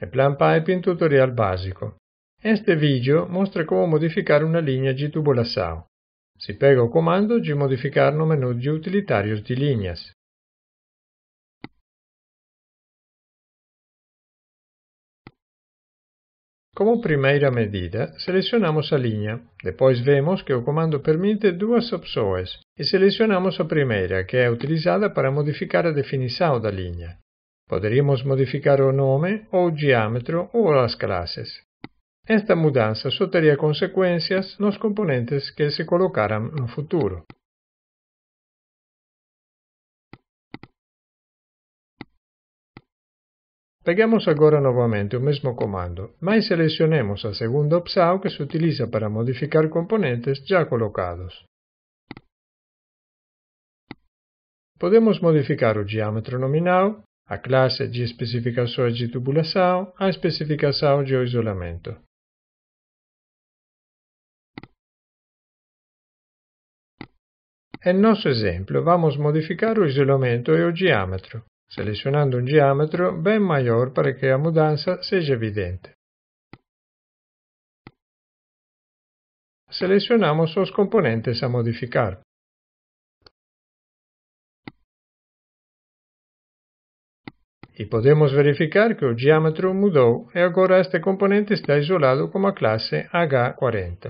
e PlanPipe in tutorial basico. In este video mostra come modificare una linea di SAO. Si pega il comando de modificar il menu di utilitários di linhas. Come prima medida, selecionamos la linea. depois vemos che il comando permette due opções e selecionamos la primeira, che è utilizzata per modificare la definizione della linea. Poderíamos modificar o nome, ou o diâmetro ou as classes. Esta mudança só teria consequências nos componentes que se colocaram no futuro. Pegamos agora novamente o mesmo comando, mas selecionemos a segunda opção que se utiliza para modificar componentes já colocados. Podemos modificar o diâmetro nominal, A classe G especifica só a tubulação, a especificação de isolamento. Nel nostro esempio, vamos modificare o isolamento e o diâmetro, selezionando un diâmetro ben maior para que a mudança seja evidente. Selezionamos os componentes a modificare. E podemos verificar que o diâmetro mudou e agora este componente está isolado como a classe H40.